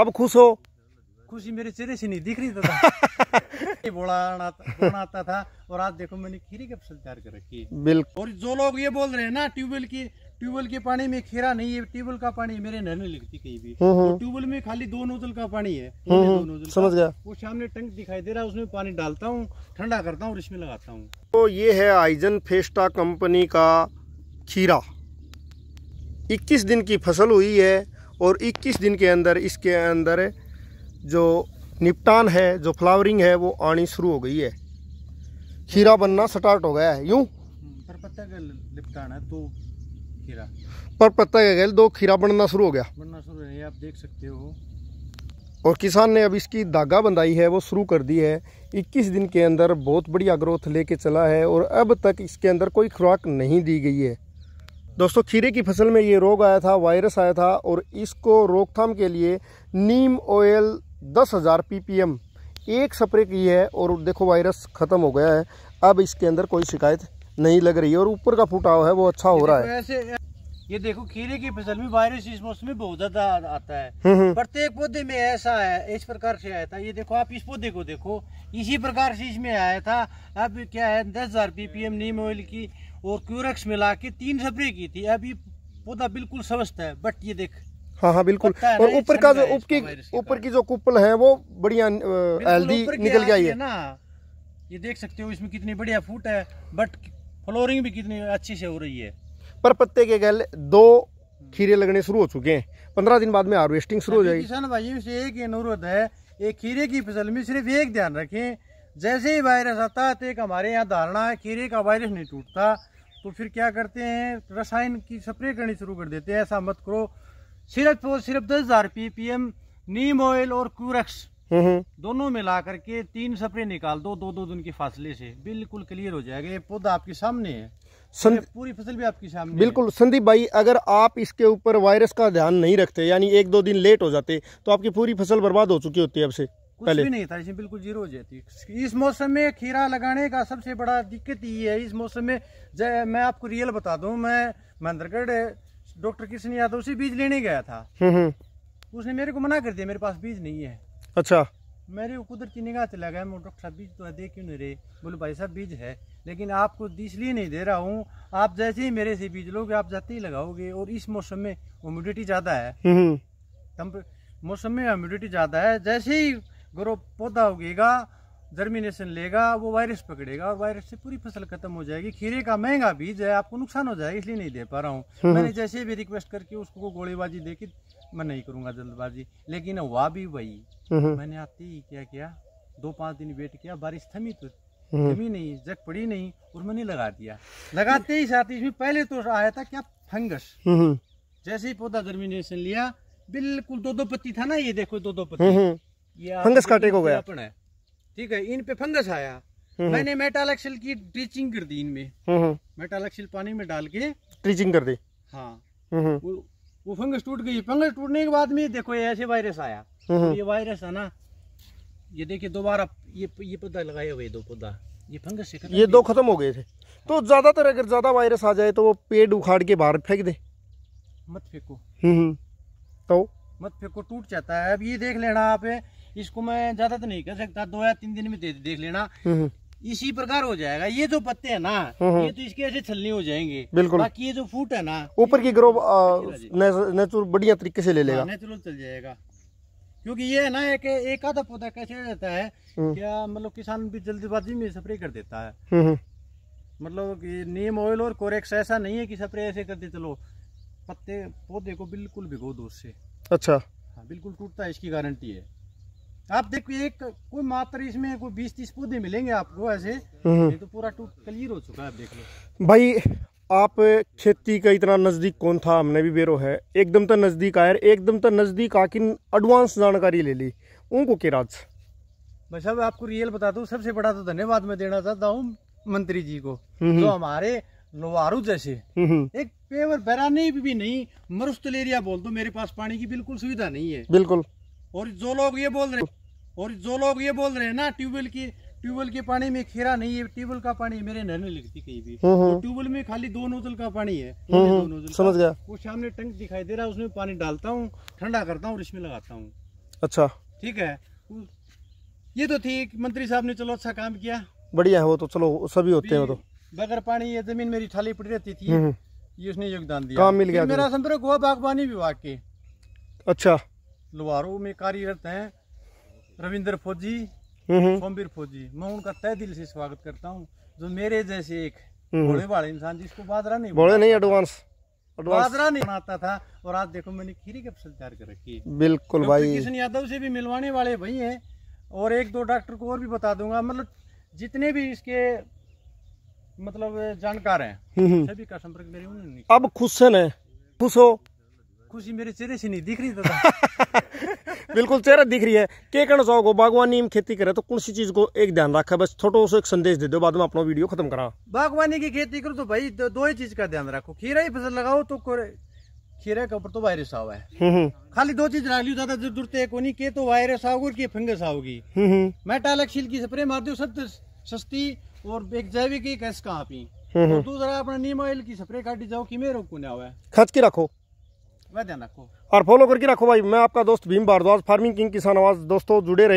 अब खुश हो खुशी मेरे चेहरे से नहीं दिख रही था बोला था और आज देखो मैंने खीरी की फसल तैयार कर रखी है बिल्कुल और जो लोग ये बोल रहे हैं ना ट्यूबवेल की ट्यूबवेल के पानी में खीरा नहीं है ट्यूबवेल का पानी मेरे नहीं लगती कहीं भी तो ट्यूबवेल में खाली दो नोजल का पानी है हम्म, दो नोजल समझ गया वो सामने टंक दिखाई दे रहा है उसमें पानी डालता हूँ ठंडा करता हूँ इसमें लगाता हूँ तो ये है आइजन फेस्टा कंपनी का खीरा 21 दिन की फसल हुई है और 21 दिन के अंदर इसके अंदर जो निपटान है जो फ्लावरिंग है वो आनी शुरू हो गई है खीरा बनना स्टार्ट हो गया है यूँ पर पत्ता निपटान है तो पर पत्ता का गल दो खीरा बनना शुरू हो गया बनना शुरू है आप देख सकते हो और किसान ने अब इसकी धागा बंधाई है वो शुरू कर दी है 21 दिन के अंदर बहुत बढ़िया ग्रोथ लेके चला है और अब तक इसके अंदर कोई खुराक नहीं दी गई है दोस्तों खीरे की फसल में ये रोग आया था वायरस आया था और इसको रोकथाम के लिए नीम ऑयल दस हज़ार पी एक स्प्रे की है और देखो वायरस ख़त्म हो गया है अब इसके अंदर कोई शिकायत नहीं लग रही है और ऊपर का फुटाव है वो अच्छा हो रहा है ये देखो खीरे की फसल में वायरस इस मौसम में बहुत ज्यादा आता है हम्म, हम्म। प्रत्येक पौधे में ऐसा है इस प्रकार से आया था ये देखो आप इस पौधे को देखो इसी प्रकार से इसमें आया था अब क्या है दस हजार पीपीएम नीम ऑयल की और क्यूरेक्स मिला के तीन स्प्रे की थी अभी पौधा बिल्कुल स्वस्थ है बट ये देख हाँ हाँ बिल्कुल और ऊपर का जो ऊपर ऊपर की जो कुपल है वो बढ़िया हेल्दी निकल गया है ना ये देख सकते हो इसमें कितनी बढ़िया फूट है बट फ्लोरिंग भी कितनी अच्छी से हो रही है पर पत्ते के गल दो खीरे लगने शुरू हो चुके हैं पंद्रह दिन बाद में हार्वेस्टिंग शुरू हो जाएगी किसान भाई से एक ही अनुरोध है एक खीरे की फसल में सिर्फ एक ध्यान रखें जैसे ही वायरस आता है तो एक हमारे यहाँ धारणा है खीरे का वायरस नहीं टूटता तो फिर क्या करते हैं रसायन की स्प्रे करनी शुरू कर देते हैं ऐसा मत करो सिर्फ और सिर्फ दस हजार पीपीएम नीम ऑयल और क्यूरक्स हम्म, हम्म। दोनों मिला करके तीन स्प्रे निकाल दो दो दो दिन के फासले से बिल्कुल क्लियर हो जाएगा ये पौधा आपके सामने है संद... पूरी फसल भी आपके सामने बिल्कुल संदीप भाई अगर आप इसके ऊपर वायरस का ध्यान नहीं रखते यानी एक दो दिन लेट हो जाते तो आपकी पूरी फसल बर्बाद हो चुकी होती है अब से कुछ भी नहीं था इसमें बिल्कुल जीरो हो जाती इस मौसम में खीरा लगाने का सबसे बड़ा दिक्कत ये है इस मौसम में मैं आपको रियल बता दूं मैं महेंद्रगढ़ डॉक्टर कृष्ण यादव से बीज लेने गया था हम्म, हम्म। उसने मेरे को मना कर दिया मेरे पास बीज नहीं है अच्छा मेरे कुदरती निगाह चला गया मैं डॉक्टर साहब बीज तो दे क्यों नहीं रहे बोलो भाई साहब बीज है लेकिन आपको इसलिए नहीं दे रहा हूँ आप जैसे ही मेरे से बीज लोगे आप जाते ही लगाओगे और इस मौसम में ह्यूमिडिटी ज़्यादा है हम्म, मौसम में ह्यूमिडिटी ज़्यादा है जैसे ही ग्रो पौधा उगेगा जर्मिनेशन लेगा वो वायरस पकड़ेगा और वायरस से पूरी फसल खत्म हो जाएगी खीरे का महंगा बीज है आपको नुकसान हो जाएगा इसलिए नहीं दे पा रहा हूँ हम्म। मैंने जैसे भी रिक्वेस्ट करके उसको गोलीबाजी दे के मैं नहीं करूँगा जल्दबाजी लेकिन हुआ भी वही हम्म। मैंने आते ही क्या किया दो पाँच दिन वेट किया बारिश थमी तो हम्म। थमी नहीं जग पड़ी नहीं और मैंने लगा दिया लगाते ही साथ इसमें पहले तो आया था क्या फंगस जैसे ही पौधा जर्मिनेशन लिया बिल्कुल दो दो पत्ती था ना ये देखो दो दो पत्ती फंगस का अटैक हो गया ठीक है इन पे फंगस आया मैंने मेटालक्सिल की ट्रीचिंग कर दी इनमें मेटालक्सिल पानी में डाल के ट्रीचिंग कर दी हाँ वो, वो फंगस टूट गई फंगस टूटने के बाद में देखो ऐसे वायरस आया ये वायरस है ना ये देखिए दोबारा ये ये पौधा लगाए हुए दो पौधा ये फंगस से ये दो खत्म हो गए थे तो ज्यादातर अगर ज्यादा वायरस आ जाए तो वो पेड़ उखाड़ के बाहर फेंक दे मत फेंको हम्म तो मत फेंको टूट जाता है अब ये देख लेना आप इसको मैं ज्यादा तो नहीं कर सकता दो या तीन दिन में दे, देख लेना हम्म, हम्म। इसी प्रकार हो जाएगा ये जो पत्ते हैं ना हम्म, ये तो इसके ऐसे छलनी हो जाएंगे बिल्कुल बाकी ये जो फूट है ना ऊपर की ग्रोव नेचुरल बढ़िया तरीके से ले लेगा नेचुरल हाँ, चल जाएगा क्योंकि ये है ना एक एक आधा पौधा कैसे रहता है क्या मतलब किसान भी जल्दबाजी में स्प्रे कर देता है मतलब नीम ऑयल और कोरेक्स ऐसा नहीं है कि स्प्रे ऐसे करते चलो पत्ते पौधे को बिल्कुल भिगो दो उससे अच्छा हाँ बिल्कुल टूटता है इसकी गारंटी है आप देखो एक कोई मात्र इसमें कोई बीस तीस पौधे मिलेंगे आपको ऐसे हम्म। तो पूरा टूट क्लियर हो चुका है आप देख लो भाई आप खेती का इतना नज़दीक कौन था हमने भी बेरो है एकदम तो नज़दीक आया एकदम तो नज़दीक आके एडवांस जानकारी ले ली उनको के राज भाई साहब आपको रियल बता दो सबसे बड़ा तो धन्यवाद मैं देना चाहता हूँ मंत्री जी को हम्म। जो हमारे लोहारू जैसे हम्म। एक पेवर बैरानी भी, भी नहीं लेरिया बोल दो मेरे पास पानी की बिल्कुल सुविधा नहीं है बिल्कुल और जो लोग ये बोल रहे और जो लोग ये बोल रहे हैं ना ट्यूबवेल की ट्यूबवेल के पानी में खेरा नहीं है ट्यूबवेल का पानी मेरे नहने लगती कहीं भी तो ट्यूबवेल में खाली दो नोजल का पानी है हम्म, समझ गया वो सामने टंक दिखाई दे रहा है उसमें पानी डालता हूँ ठंडा करता हूँ और इसमें लगाता हूँ अच्छा ठीक है ये तो ठीक मंत्री साहब ने चलो अच्छा काम किया बढ़िया है वो तो चलो सभी होते हैं वो तो बगैर पानी ये जमीन मेरी थाली पड़ी रहती थी ये उसने योगदान दिया काम मिल गया मेरा संपर्क हुआ बागवानी विभाग के अच्छा लोहारो में कार्यरत हैं रविंद्र फौजी हम्म, हम्म। सोमवीर फौजी मैं उनका तय दिल से स्वागत करता हूँ जो मेरे जैसे एक बोले हम्म, वाले इंसान जिसको बाजरा नहीं बोले नहीं एडवांस बाजरा नहीं बनाता था और आज देखो मैंने खीरे के फसल तैयार कर रखी है बिल्कुल भाई किशन यादव से भी मिलवाने वाले वही हैं और एक दो डॉक्टर को और भी बता दूंगा मतलब जितने भी इसके मतलब जानकार हैं सभी का संपर्क मेरे उन्होंने अब खुश है खुश हो खुशी मेरे चेहरे से नहीं दिख रही दादा बिल्कुल चेहरा दिख रही है के कहना चाहोगे बागवानी में खेती करे तो कौन सी चीज को एक ध्यान रखे बस छोटो सो एक संदेश दे दो बाद में अपना वीडियो खत्म करा बागवानी की खेती करो तो भाई दो, ही चीज का ध्यान रखो खीरा ही फसल लगाओ तो खीरे के ऊपर तो वायरस आवा है हम्म, हम्म। खाली दो चीज रख लियो ज्यादा जरूरत है कोनी के तो वायरस आओगे हम्म, की फंगस आओगी मैं टालकशील की स्प्रे मार दू सब सस्ती और एक जैविक एक इसका आप ही तो दूसरा अपना नीम ऑयल की स्प्रे काटी जाओ कि मेरे को ना हुआ है खर्च के रखो ध्यान रखो और फॉलो करके रखो भाई मैं आपका दोस्त भीम भारद्वाज फार्मिंग किंग किसान आवाज दोस्तों जुड़े रहे